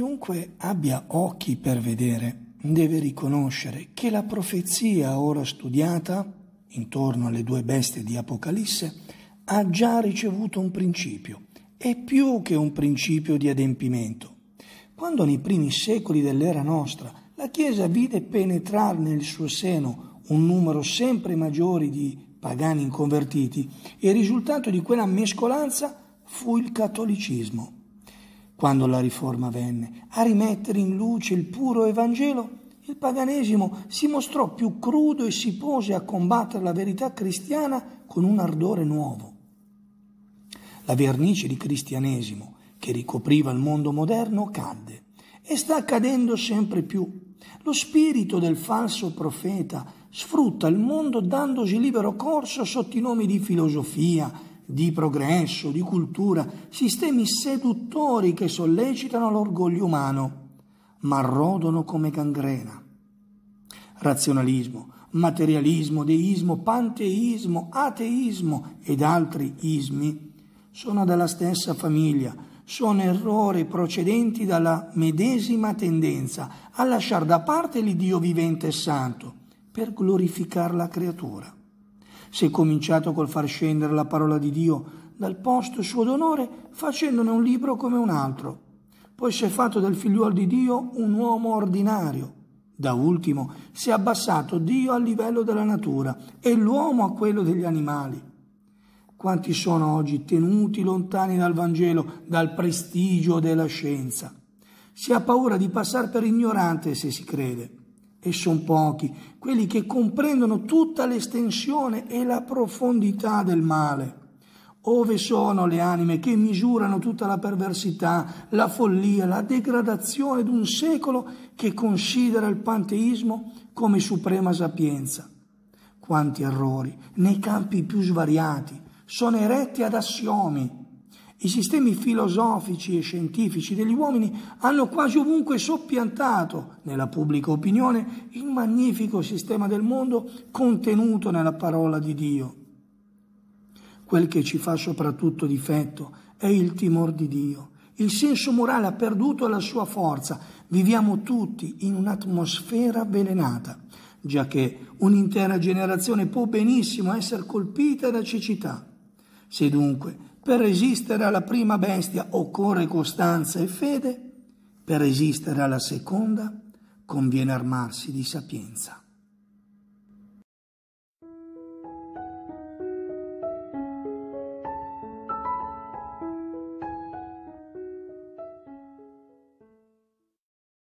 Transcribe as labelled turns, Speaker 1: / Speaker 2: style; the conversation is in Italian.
Speaker 1: Chiunque abbia occhi per vedere deve riconoscere che la profezia ora studiata, intorno alle due bestie di Apocalisse, ha già ricevuto un principio, e più che un principio di adempimento. Quando nei primi secoli dell'era nostra la Chiesa vide penetrare nel suo seno un numero sempre maggiore di pagani inconvertiti, il risultato di quella mescolanza fu il cattolicismo quando la riforma venne. A rimettere in luce il puro Evangelo, il paganesimo si mostrò più crudo e si pose a combattere la verità cristiana con un ardore nuovo. La vernice di cristianesimo che ricopriva il mondo moderno cadde e sta cadendo sempre più. Lo spirito del falso profeta sfrutta il mondo dandosi libero corso sotto i nomi di filosofia, di progresso, di cultura, sistemi seduttori che sollecitano l'orgoglio umano, ma rodono come gangrena. Razionalismo, materialismo, deismo, panteismo, ateismo ed altri ismi sono della stessa famiglia, sono errori procedenti dalla medesima tendenza a lasciare da parte l'Iddio vivente e santo per glorificare la creatura se cominciato col far scendere la parola di Dio dal posto suo d'onore facendone un libro come un altro. Poi si è fatto del figliuolo di Dio un uomo ordinario. Da ultimo si è abbassato Dio al livello della natura e l'uomo a quello degli animali. Quanti sono oggi tenuti lontani dal Vangelo, dal prestigio della scienza? Si ha paura di passare per ignorante se si crede e son pochi quelli che comprendono tutta l'estensione e la profondità del male. Ove sono le anime che misurano tutta la perversità, la follia, la degradazione d'un secolo che considera il panteismo come suprema sapienza? Quanti errori, nei campi più svariati, sono eretti ad assiomi i sistemi filosofici e scientifici degli uomini hanno quasi ovunque soppiantato nella pubblica opinione il magnifico sistema del mondo contenuto nella parola di Dio. Quel che ci fa soprattutto difetto è il timor di Dio. Il senso morale ha perduto la sua forza. Viviamo tutti in un'atmosfera avvelenata, già che un'intera generazione può benissimo essere colpita da cecità. Se dunque per resistere alla prima bestia occorre costanza e fede, per resistere alla seconda conviene armarsi di sapienza.